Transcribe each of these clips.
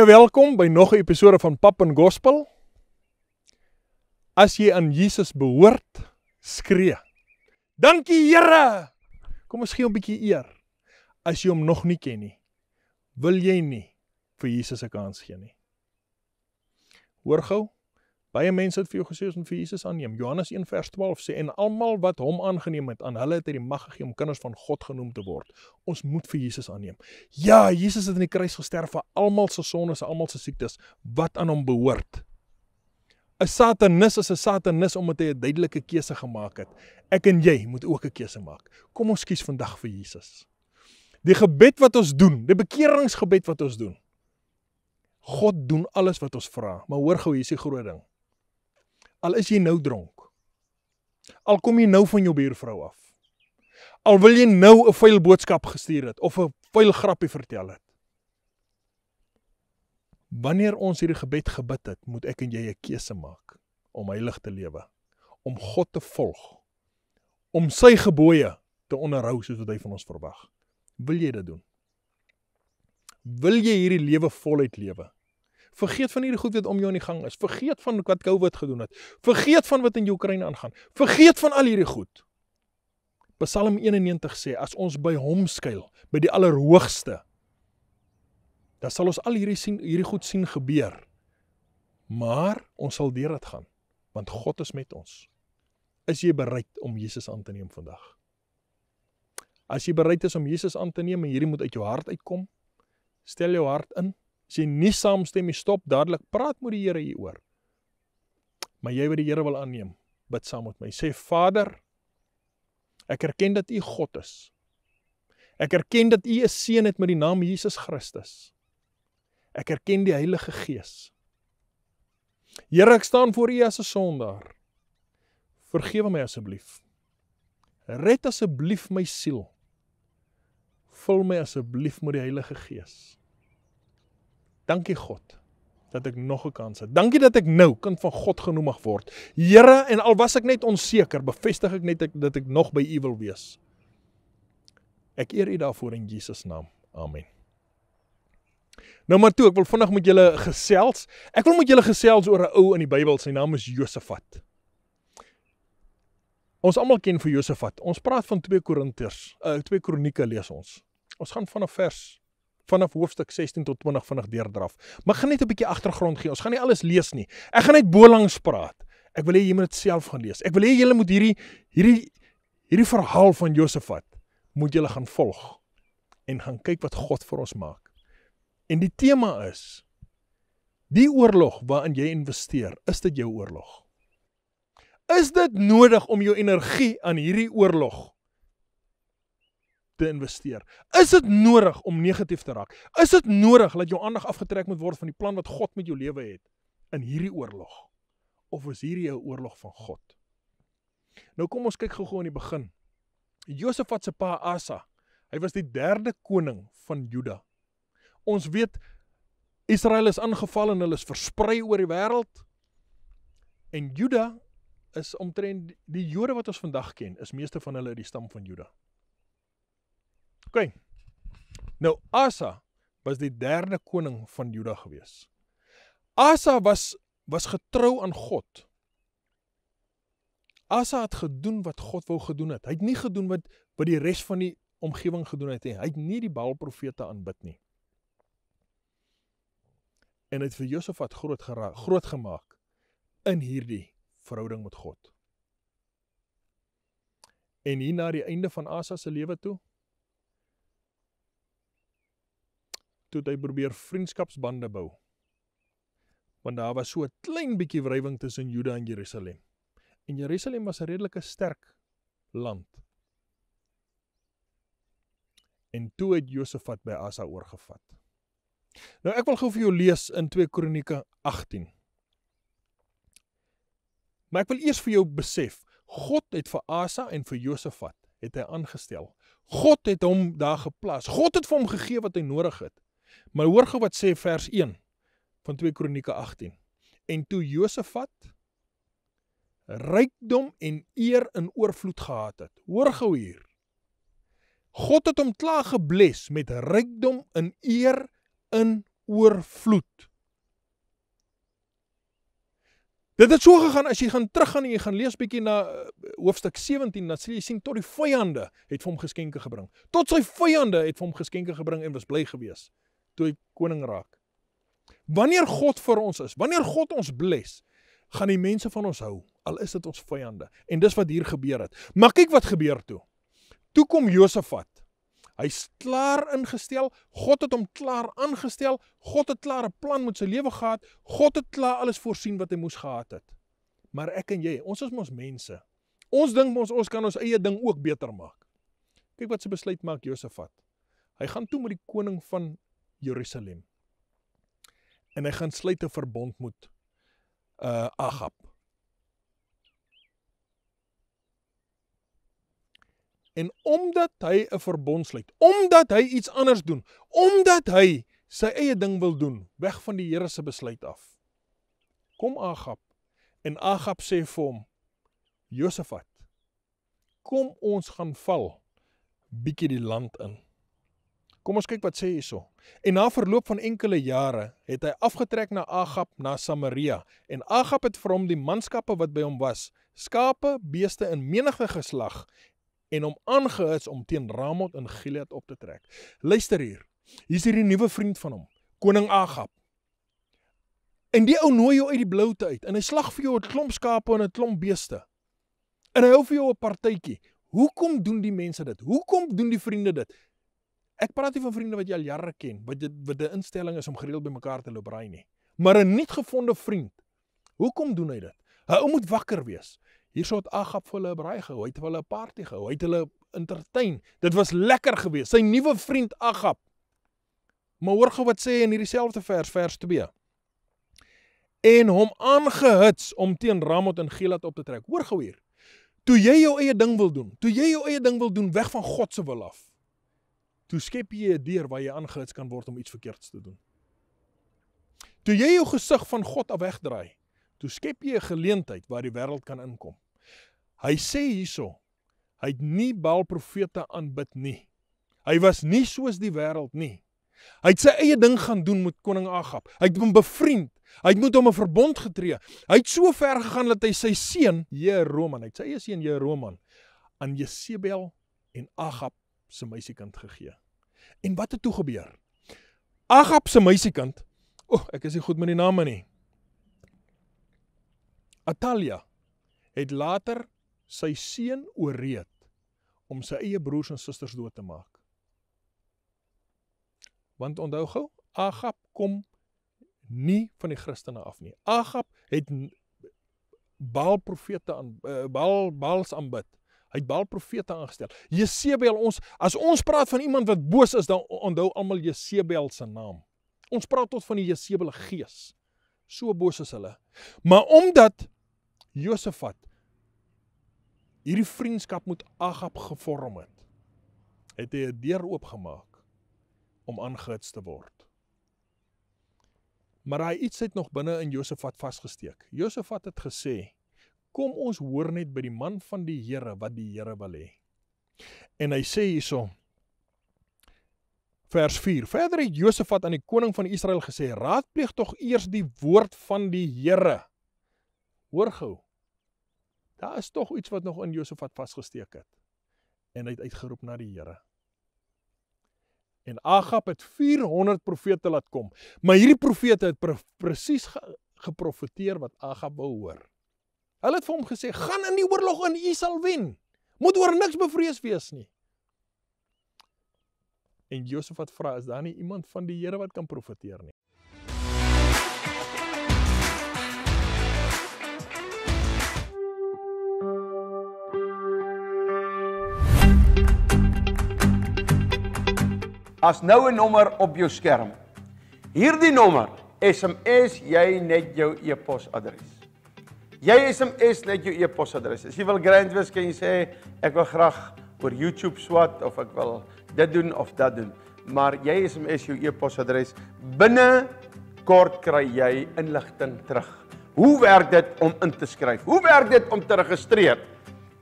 Baie welkom by nog 'n episode van Pap en Gospel. As jy aan Jesus behoort, skree. Dankie Here. Kom ons gee hom 'n bietjie eer. As jy hom nog nie ken nie, wil jy nie vir Jesus 'n kans gee nie. Hoor gou, Baie mense het vir jou gesê om vir Jesus aanneem. Johannes 1:12 sê en almal wat hom aangeneem het, aan hulle het hy die mag gegee om kinders van God genoem te word. Ons moet vir Jesus aanneem. Ja, Jesus het aan die kruis gesterf vir almal se sondes, almal se siektes wat aan hom behoort. 'n Satanus is 'n satanus omdat hy 'n duidelike keuse gemaak het. Ek en jy moet ook 'n keuse maak. Kom ons kies vandag vir Jesus. Die gebed wat ons doen, die bekeringsgebed wat ons doen. God doen alles wat ons vra, maar hoor gou hier is die groot ding. Al is jy nou dronk. Al kom jy nou van jou buurvrou af. Al wil jy nou 'n vuil boodskap gestuur het of 'n vuil grappie vertel het. Wanneer ons hierdie gebed gebid het, moet ek en jy 'n keuse maak om heilig te lewe, om God te volg, om sy gebooie te onderhou soos wat hy van ons verwag. Wil jy dit doen? Wil jy hierdie lewe voluit lewe? Volheid lewe? Vergeet van hierdie goed wat om jou in die gang is. Vergeet van wat COVID gedoen het. Vergeet van wat in Oekraïne aangaan. Vergeet van al hierdie goed. Psalm 91 sê as ons by hom skuil, by die Allerhoogste, dan sal ons al hierdie sien, hierdie goed sien gebeur. Maar ons sal deur dit gaan, want God is met ons. Is jy bereid om Jesus aan te neem vandag? As jy bereid is om Jesus aan te neem en hierdie moet uit jou hart uitkom, stel jou hart in. As jy nie saamstem nie, stop dadelik, praat met die Here hieroor. Maar jy wat die Here wil aanneem, bid saam met my. Sê Vader, ek erken dat U God is. Ek erken dat U 'n seun het met die naam Jesus Christus. Ek erken die Heilige Gees. Here, ek staan voor U as 'n sondaar. Vergewe my asseblief. Red asseblief my siel. Vul my asseblief met die Heilige Gees. Dankie God dat ek nog 'n kans het. Dankie dat ek nou kind van God genoem mag word. Here, en al was ek net onseker, bevestig ek net ek, dat ek nog by U wil wees. Ek eer U daarvoor in Jesus naam. Amen. Nou maar toe, ek wil vinnig met julle gesels. Ek wil met julle gesels oor 'n ou in die Bybel, sy naam is Josafat. Ons almal ken vir Josafat. Ons praat van 2 Korintiërs, uh eh, 2 Kronieke lees ons. Ons gaan vanaf vers 1 vanaf hoofstuk 16 tot 20 vinnig deurdraf. Maar gaan net 'n bietjie agtergrond gee. Ons gaan nie alles lees nie. Ek gaan net bolangs praat. Ek wil hê jy moet dit self gaan lees. Ek wil hê julle moet hierdie hierdie hierdie verhaal van Josafat moet julle gaan volg en gaan kyk wat God vir ons maak. En die tema is die oorlog waarin jy investeer, is dit jou oorlog? Is dit nodig om jou energie aan hierdie oorlog te investeer. Is dit nodig om negatief te raak? Is dit nodig dat jou aandag afgetrek moet word van die plan wat God met jou lewe het in hierdie oorlog? Of is hierdie 'n oorlog van God? Nou kom ons kyk gou-gou aan die begin. Josafat se pa Asa, hy was die derde koning van Juda. Ons weet Israel is aangeval en hulle is versprei oor die wêreld. En Juda is omtrent die Jode wat ons vandag ken, is meeste van hulle uit die stam van Juda. OK. Nou Asa was die derde koning van Juda gewees. Asa was was getrou aan God. Asa het gedoen wat God wou gedoen het. Hy het nie gedoen wat wat die res van die omgewing gedoen het nie. Hy het nie die Baal profete aanbid nie. En dit vir Josef het groot geraak, groot gemaak in hierdie verhouding met God. En hier na die einde van Asa se lewe toe, toe hy probeer vriendskapsbande bou. Want daar was so 'n klein bietjie wrywing tussen Juda en Jerusalem. En Jerusalem was 'n redelike sterk land. En toe het Josafat by Asa oorgevat. Nou ek wil gou vir jou lees in 2 Kronieke 18. Maar ek wil eers vir jou besef, God het vir Asa en vir Josafat het hy aangestel. God het hom daar geplaas. God het vir hom gegee wat hy nodig het. Maar hoor gou wat sê vers 1 van 2 Kronieke 18. En toe Josafat rykdom en eer in oorvloed gehad het. Hoor gou hier. God het hom klaar gebles met rykdom en eer in oorvloed. Dit het so gegaan as jy gaan teruggaan en jy gaan lees bietjie na eh, hoofstuk 17, dan sien jy sien tot die vyande het vir hom geskenke gebring. Tot sy vyande het vir hom geskenke gebring en was bly geweest toe hy koning raak. Wanneer God vir ons is, wanneer God ons bless, gaan die mense van ons hou, al is dit ons vyande. En dis wat hier gebeur het. Maar kyk wat gebeur toe. Toe kom Josafat. Hy's klaar ingestel. God het hom klaar aangestel. God het klaar 'n plan met sy lewe gehad. God het klaar alles voorsien wat hy moes gehad het. Maar ek en jy, ons is mos mense. Ons dink mos ons kan ons eie ding ook beter maak. Kyk wat se besluit maak Josafat. Hy gaan toe met die koning van Jerusalem. En hy gaan sluit 'n verbond met uh Agab. En omdat hy 'n verbond sluit, omdat hy iets anders doen, omdat hy sy eie ding wil doen, weg van die Here se besluit af. Kom Agab. En Agab sê vir hom: "Josafat, kom ons gaan val bietjie die land in." Kom ons kyk wat sê hierso. En na verloop van enkele jare het hy afgetrek na Agab na Samaria en Agab het vir hom die manskappe wat by hom was, skape, beeste in menige geslag en hom aangehits om teen Ramot in Gilead op te trek. Luister hier. Hier's hierdie nuwe vriend van hom, koning Agab. En die ou nooi jou uit die bloute uit en hy slag vir jou 'n klomp skape en 'n klomp beeste. En hy hou vir jou 'n partytjie. Hoekom doen die mense dit? Hoekom doen die vriende dit? Ek praat hier van vriende wat jy al jare ken, wat dit wat 'n instelling is om gereeld by mekaar te loop raai nie. Maar 'n nuutgevonde vriend. Hoekom doen hy dit? Hy ou moet wakker wees. Hierso het Agap vir hulle 'n braai gehou. Hy het hulle 'n party gehou. Hy het hulle entertain. Dit was lekker gewees. Sy nuwe vriend Agap. Maar hoor gou wat sê in hierdie selfde vers, vers 2. En hom aangehits om teen Ramot en Gilad op te trek. Hoor gou hier. Toe jy jou eie ding wil doen, toe jy jou eie ding wil doen weg van God se wil af. Toe skep jy 'n deur waar jy aangehits kan word om iets verkeerds te doen. Toe jy jou gesig van God af wegdraai, toe skep jy 'n geleentheid waar die wêreld kan inkom. Hy sê hierso, hy het nie Baal profete aanbid nie. Hy was nie soos die wêreld nie. Hy het sy eie ding gaan doen met koning Agab. Hy het hom bevriend. Hy het met hom 'n verbond getree. Hy het so ver gegaan dat hy sy seun, Jeroman, hy het sy eie seun Jeroman aan Jezebel en Agab se meisiekind gegee. En wat het toe gebeur? Agab se meisiekind. O, oh, ek is nie goed met die name nie. Atalia het later sy seun ooreed om sy eie broers en susters dood te maak. Want onthou gou, Agab kom nie van die Christene af nie. Agab het Baal profete aan eh, Baal Baals aanbid. Hy het Baal profete aangestel. Jesebel ons as ons praat van iemand wat boos is, dan onthou almal Jesebel se naam. Ons praat tot van die Jesebel gees. So boos is hulle. Maar omdat Josafat hierdie vriendskap met Agab gevorm het, het hy 'n deur oopgemaak om aangehits te word. Maar hy iets het nog binne in Josafat vasgesteek. Josafat het gesê: kom ons hoor net by die man van die Here wat die Here wil hê. En hy sê hierso Vers 4. Verder het Josafat aan die koning van Israel gesê: "Raadpleeg tog eers die woord van die Here." Hoor gou. Daar is tog iets wat nog in Josafat vasgesteek het. En hy het uitgeroep na die Here. En Agab het 400 profete laat kom, maar hierdie profete het pre presies ge geprofeteer wat Agab wou hoor. Hulle het vir hom gesê: "Gaan in die oorlog en u sal wen. Moet oor niks bevrees wees nie." En Josef het vra: "Is daar nie iemand van die Here wat kan profeteer nie?" As nou 'n nommer op jou skerm. Hierdie nommer SMS jy net jou e-posadres. Jy SMS net jou e-posadres. As jy wil grand wees, kan jy sê ek wil graag oor YouTube swat of ek wil dit doen of dat doen. Maar jy SMS jou e-posadres. Binne kort kry jy inligting terug. Hoe werk dit om in te skryf? Hoe werk dit om te registreer?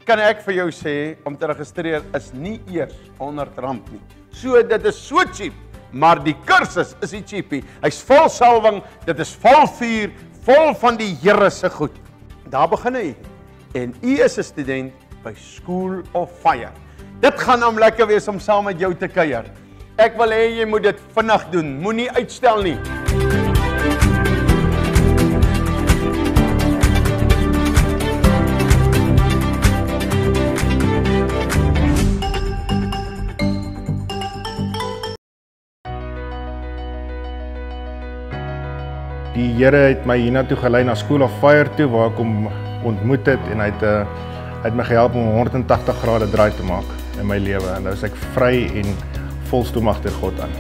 Kan ek vir jou sê om te registreer is nie eers R100 nie. So dit is so cheap, maar die kursus is die cheapie. Hy's vol salwing, dit is vol vuur, vol van die Here se goed daar begin hy. En u is 'n student by School of Fire. Dit gaan hom nou lekker wees om saam met jou te kuier. Ek wil hê jy moet dit vinnig doen. Moenie uitstel nie. Uitstelling. die Here het my hiernatoe gelei na School of Fire toe waar ek hom ontmoet het en hy het 'n eh, het my gehelp om 180 grade draai te maak in my lewe en nou is ek vry en volstoemagter God aan.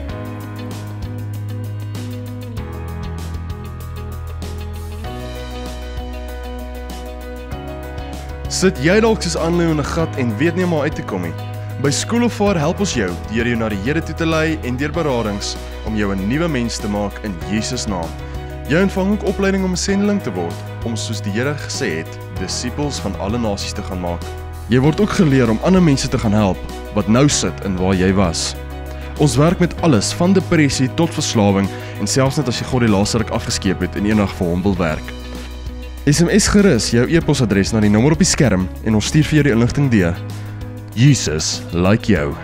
Sit jy dalk soos aanlei in 'n gat en weet nie maar uit te kom nie. By School of Fire help ons jou deur jou na die Here toe te lei en deur beradings om jou 'n nuwe mens te maak in Jesus naam. Jy ontvang ook opleiding om 'n sendeling te word, om soos die Here gesê het, disippels van alle nasies te gaan maak. Jy word ook geleer om ander mense te gaan help wat nou sit in waar jy was. Ons werk met alles van depressie tot verslawing en selfs net as jy God die laaste ruk afgeskeep het en eendag vir hom wil werk. SMS gerus jou e-posadres na die nommer op die skerm en ons stuur vir jou die inligting deur. Jesus, like jou.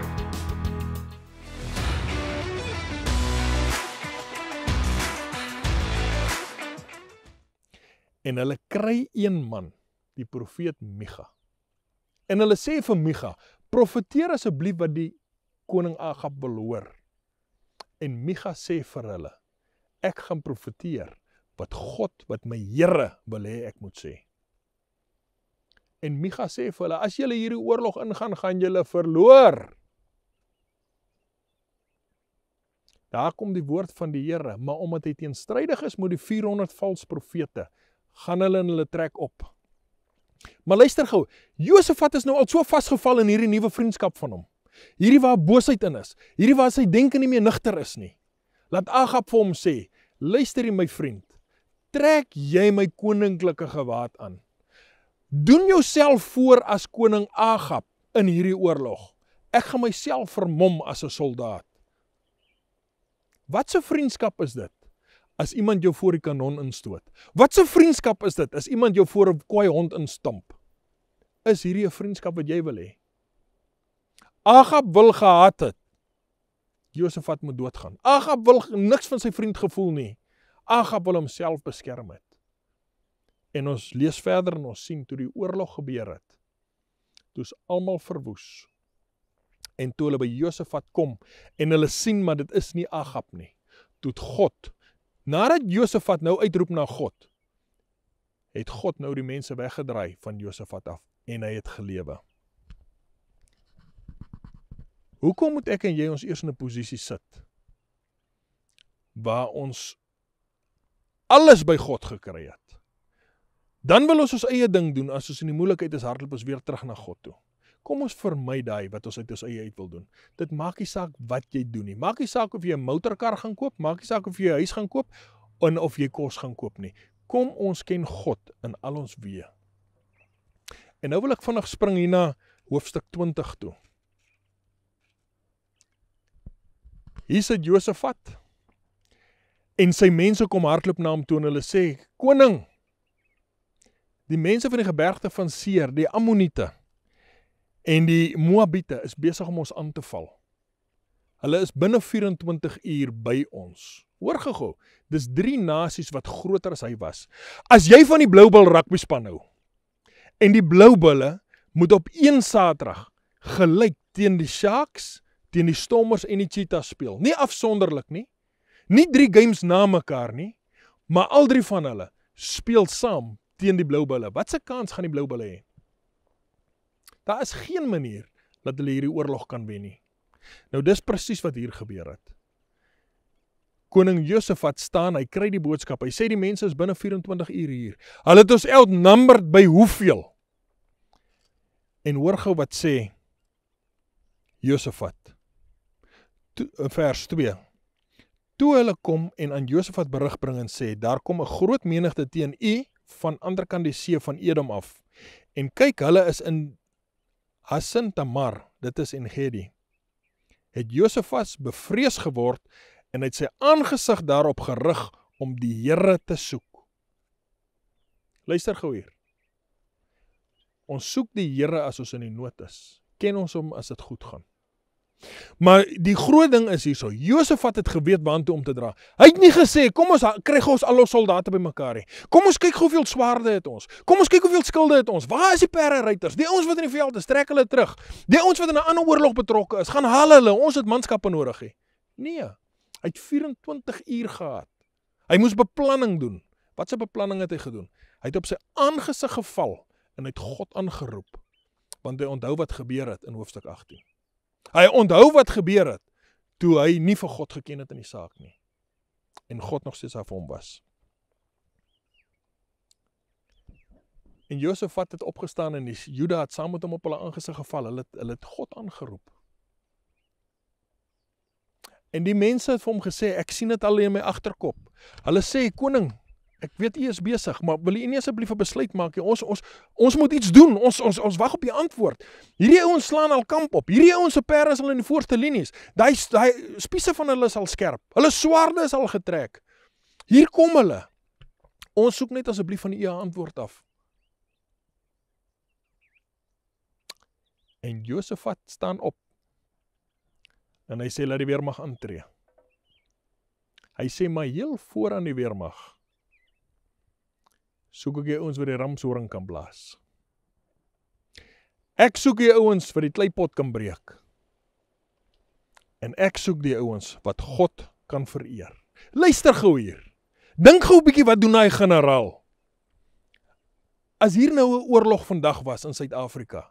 en hulle kry een man, die profeet Micha. En hulle sê vir Micha, profeteer asseblief wat die koning Agab wil hoor. En Micha sê vir hulle, ek gaan profeteer wat God, wat my Here wil hee, ek moet sê. En Micha sê vir hulle, as julle hierdie oorlog ingaan, gaan julle verloor. Daar kom die woord van die Here, maar omdat hy teenstrijdig is, moet die 400 vals profete, gaan hulle in hulle trek op. Maar luister gou, Josafat is nou al so vasgevall in hierdie nuwe vriendskap van hom. Hierdie waar boosheid in is, hierdie waar sy denke nie meer nigter is nie. Laat Agab vir hom sê, luister hier my vriend, trek jy my koninklike gewaad aan. Doen jouself voor as koning Agab in hierdie oorlog. Ek gaan myself vermom as 'n soldaat. Wat 'n so vriendskap is dit? as iemand jou voor die kanon instoot? Wat 'n vriendskap is dit as iemand jou voor 'n kwaai hond instamp? Is hierdie 'n vriendskap wat jy wil hê? Agab wil gehaat het. Josafat moet doodgaan. Agab wil niks van sy vriend gevoel nie. Agab wil homself beskerm het. En ons lees verder en ons sien toe die oorlog gebeur het. Toe's almal verwoes. En toe hulle by Josafat kom en hulle sien maar dit is nie Agab nie. Toe God Nadat Josafat nou uitroep na God, het God nou die mense weggedraai van Josafat af en hy het gelewe. Hoekom moet ek en jy ons eers in 'n posisie sit waar ons alles by God gekry het? Dan wil ons ons eie ding doen as ons in die moeilikheid is hardloop ons weer terug na God toe. Kom ons vermy daai wat ons uit ons eie uit wil doen. Dit maak nie saak wat jy doen nie. Maak nie saak of jy 'n motorkar gaan koop, maak nie saak of jy 'n huis gaan koop en of jy kos gaan koop nie. Kom ons ken God in al ons weë. En nou wil ek vinnig spring hier na hoofstuk 20 toe. Hier sit Josafat en sy mense kom hardloop na hom toe en hulle sê: "Koning, die mense van die gebergte van Seir, die Ammoniete, En die Moabiete is besig om ons aan te val. Hulle is binne 24 uur by ons. Hoor gou, dis drie nasies wat groter as hy was. As jy van die Bloubul rugby span hou en die Bloubulle moet op een Saterdag gelyk teen die Sharks, teen die Stormers en die Cheetahs speel. Nie afsonderlik nie. Nie drie games na mekaar nie, maar al drie van hulle speel saam teen die Bloubulle. Wat se kans gaan die Bloubulle hê? Daar is geen manier dat hulle hierdie oorlog kan wen nie. Nou dis presies wat hier gebeur het. Koning Josafat staan, hy kry die boodskap. Hy sê die mense is binne 24 uur hier. Hulle het ons outnumbered by hoeveel? En hoor gou wat sê Josafat. Eh, vers 2. Toe hulle kom en aan Josafat berig bring en sê daar kom 'n groot menigte teen u van ander kant die see van Edom af. En kyk, hulle is in Hassan Tamar, dit is en Gedi, het Josefas bevrees geword en het sy aangesig daarop gerig om die Here te soek. Luister gou hier. Ons soek die Here as ons in die nood is. Ken ons hom as dit goed gaan. Maar die groot ding is hierso, Josef het geweet waant toe om te dra. Hy het nie gesê kom ons kry gou ons al ons soldate bymekaar nie. Kom ons kyk hoeveel swaarde het ons. Kom ons kyk hoeveel skilde het ons. Waar is die perde ruiters? Die ons wat in die veld is, trek hulle terug. Die ons wat in 'n ander oorlog betrokke is, gaan haal hulle. Ons het manskappe nodig hê. Nee. Hy het 24 uur gehad. Hy moes beplanning doen. Wat se beplanning het hy gedoen? Hy het op sy aangesig geval en hy het God aangeroep. Want hy onthou wat gebeur het in hoofstuk 18. Hy onthou wat gebeur het toe hy nie vir God geken het in die saak nie. En God nog steeds af hom was. En Josef het opgestaan en die Juda het saam met hom op hulle aangesig geval. Hulle het, hulle het God aangeroep. En die mense het vir hom gesê, ek sien dit al in my agterkop. Hulle sê, "Koning, Ek weet u is besig, maar wil u nie asseblief 'n besluit maak nie? Ons ons ons moet iets doen. Ons ons ons wag op die antwoord. Hierdie ouens slaan al kamp op. Hierdie ouens op pers al in die voorste linies. Daai daai spiese van hulle is al skerp. Hulle swaarde is al getrek. Hier kom hulle. Ons soek net asseblief van u 'n antwoord af. En Josafat staan op. En hy sê laat die weer mag intree. Hy sê maar heel voor aan die weer mag soek ek die ouens wat die ramshoring kan blaas. Ek soek die ouens wat die kleipot kan breek. En ek soek die ouens wat God kan vereer. Luister gou hier. Dink gou 'n bietjie wat doen daai generaal? As hier nou 'n oorlog vandag was in Suid-Afrika.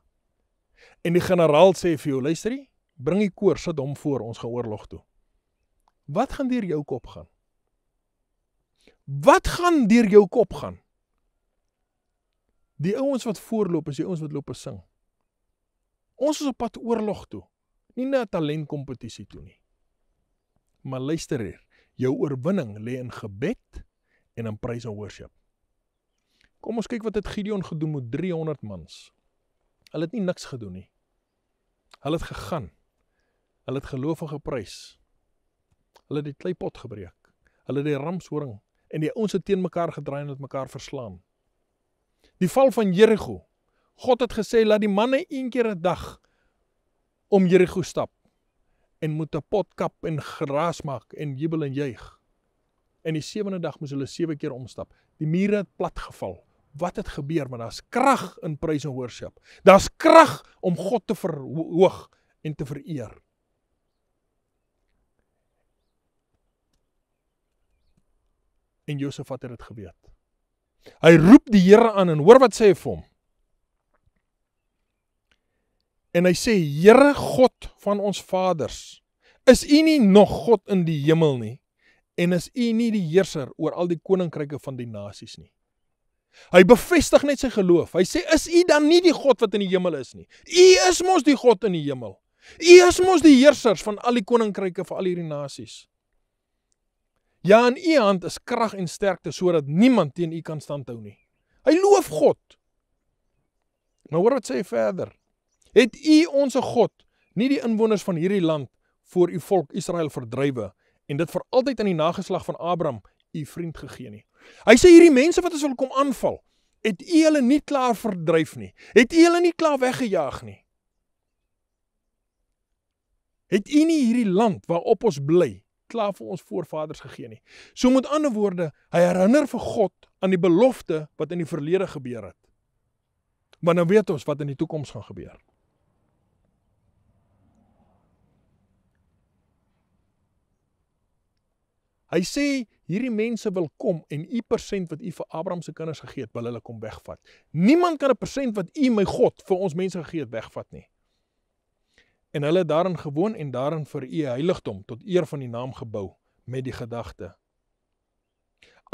En die generaal sê vir jou, luisterie, bring die koor sit hom voor ons gaan oorlog toe. Wat gaan deur jou kop gaan? Wat gaan deur jou kop gaan? Die ouens wat voorloop is die ouens wat loop en sing. Ons is op pad oorlog toe, nie na 'n talentkompetisie toe nie. Maar luister hier, jou oorwinning lê in gebed en in praise and worship. Kom ons kyk wat het Gideon gedoen met 300 mans. Hulle het nie niks gedoen nie. Hulle het gegaan. Hulle het geloof en geprys. Hulle het die kleipot gebreek. Hulle het die ramshoring en die ouens het teen mekaar gedraai en het mekaar verslaan. Die val van Jerigo. God het gesê laat die manne een keer 'n dag om Jerigo stap en moet 'n pot kap en gras maak en jubel en juig. En die sewende dag moes hulle sewe keer omstap. Die mure het plat geval. Wat het gebeur? Maar daar's krag in praise and worship. Daar's krag om God te verhoog en te vereer. En Josef het dit geweet. Hy roep die Here aan en hoor wat sê hy vir hom. En hy sê: "Here God van ons vaders, is U nie nog God in die hemel nie en is U nie die heerser oor al die koninkryke van die nasies nie?" Hy bevestig net sy geloof. Hy sê: "Is U dan nie die God wat in die hemel is nie? U is mos die God in die hemel. U is mos die heersers van al die koninkryke vir al hierdie nasies." Ja, in u hand is krag en sterkte sodat niemand teen u kan standhou nie. Hy loof God. Maar hoor wat sê hy verder. Het u onsse God nie die inwoners van hierdie land voor u volk Israel verdrywe en dit vir altyd aan die nageslag van Abraham u vriend gegee nie. Hy sê hierdie mense wat ons wil kom aanval, het u hulle nie klaar verdryf nie. Het u hulle nie klaar weggejaag nie. Het u nie hierdie land waarop ons bly klaar vir ons voorvaders gegee nie. So met ander woorde, hy herinner vir God aan die belofte wat in die verlede gebeur het. Want nou weet ons wat in die toekoms gaan gebeur. Hy sê hierdie mense wil kom en u persent wat u vir Abraham se kinders gegee het, wil hulle kom wegvat. Niemand kan 'n persent wat u my God vir ons mense gegee het wegvat nie en hulle daarin gewoon en daarin vir u heiligdom tot eer van die naam gebou met die gedagte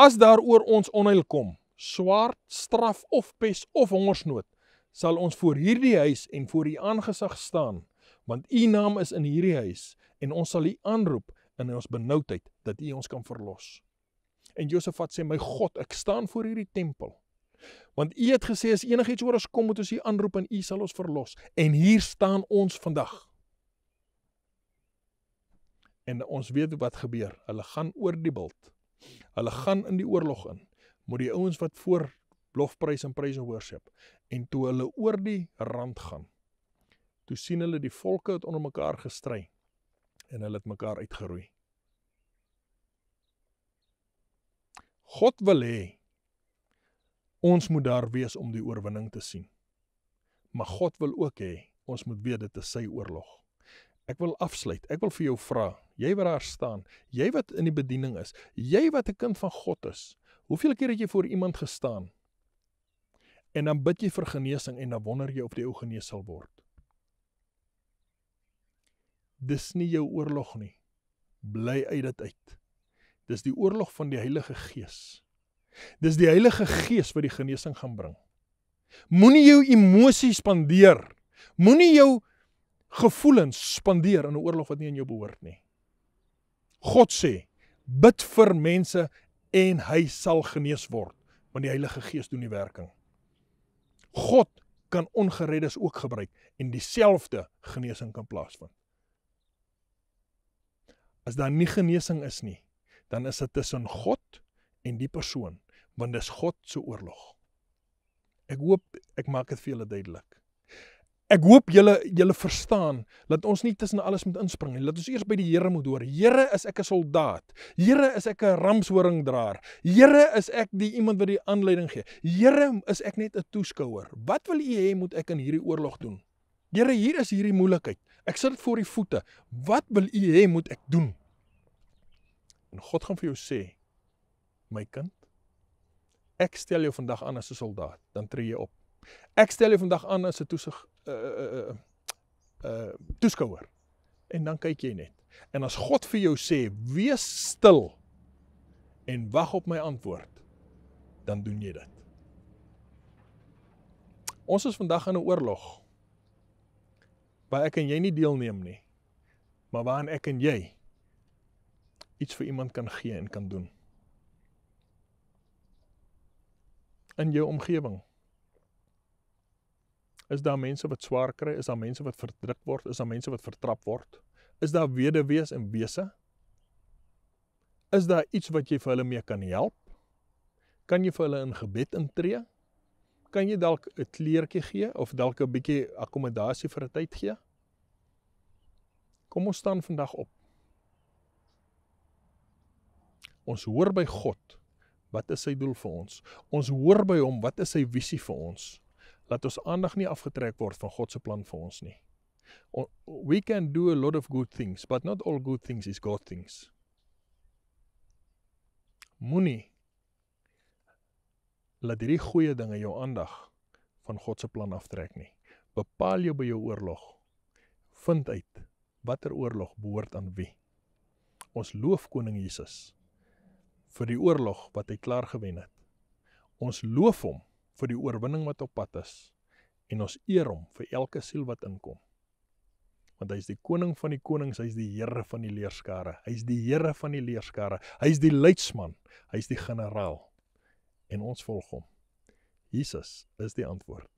as daaroor ons onheil kom swaard straf of pes of hongersnood sal ons voor hierdie huis en voor u aangesig staan want u naam is in hierdie huis en ons sal u aanroep in ons benoudheid dat u ons kan verlos en Josafat sê my God ek staan voor hierdie tempel want u het gesê as enigiets oor ons kom moet ons u aanroep en u sal ons verlos en hier staan ons vandag en ons weet wat gebeur. Hulle gaan oor die bult. Hulle gaan in die oorlog in. Moet die ouens wat voor lofprys en praise worship en toe hulle oor die rand gaan. Toe sien hulle die volke het onder mekaar gestry en hulle het mekaar uitgeroei. God wil hê ons moet daar wees om die oorwinning te sien. Maar God wil ook hê ons moet weet dit is sy oorlog. Ek wil afsluit. Ek wil vir jou vra. Jy wat daar staan, jy wat in die bediening is, jy wat 'n kind van God is. Hoeveel keer het jy voor iemand gestaan? En dan bid jy vir genesing en dan wonder jy of jy ook genees sal word. Dis nie jou oorlog nie. Bly uit dit uit. Dis die oorlog van die Heilige Gees. Dis die Heilige Gees wat die genesing gaan bring. Moenie jou emosies spandeer. Moenie jou gevoelens spandeer in 'n oorlog wat nie aan jou behoort nie. God sê, bid vir mense en hy sal genees word, want die Heilige Gees doen die werking. God kan ongereddes ook gebruik en dieselfde genesing kan plaasvind. As daar nie genesing is nie, dan is dit tussen God en die persoon, want dis God se oorlog. Ek hoop ek maak dit vir julle duidelik. Ek hoop julle julle verstaan dat ons nie tussen alles moet inspring nie. Laat ons eers by die Here moet hoor. Here, is ek 'n soldaat? Here, is ek 'n ramshoringdraer? Here, is ek die iemand wat die aanleiding gee? Here, is ek net 'n toeskouer? Wat wil U hê moet ek in hierdie oorlog doen? Here, hier is hierdie moeilikheid. Ek sit dit voor U voete. Wat wil U hê moet ek doen? En God gaan vir jou sê, my kind, ek stel jou vandag aan as 'n soldaat. Dan tree jy op. Ek stel jou vandag aan as 'n toesig uh eh, uh eh, eh, toeskouer. En dan kyk jy net. En as God vir jou sê, "Wees stil en wag op my antwoord," dan doen jy dit. Ons is vandag in 'n oorlog waar ek en jy nie deelneem nie, maar waarin ek en jy iets vir iemand kan gee en kan doen. In jou omgewing Is daar mense wat swaar kry? Is daar mense wat verdruk word? Is daar mense wat vertrap word? Is daar weduwees en wese? Is daar iets wat jy vir hulle mee kan help? Kan jy vir hulle in gebed intree? Kan jy dalk 'n kleertjie gee of dalk 'n bietjie akkommodasie vir 'n tyd gee? Kom ons staan vandag op. Ons hoor by God. Wat is sy doel vir ons? Ons hoor by hom, wat is sy visie vir ons? laat ons aandag nie afgetrek word van God se plan vir ons nie. We can do a lot of good things, but not all good things is God things. Moenie laat hierdie goeie dinge jou aandag van God se plan aftrek nie. Bepaal jou by jou oorlog. Vind uit watter oorlog behoort aan wie. Ons loof koning Jesus vir die oorlog wat hy klaar gewen het. Ons loof hom vir die oorwinning wat op pad is en ons eer hom vir elke siel wat inkom. Want hy is die koning van die konings, hy is die Here van die leerskare. Hy is die Here van die leerskare. Hy is die leidsman, hy is die generaal. En ons volg hom. Jesus is die antwoord.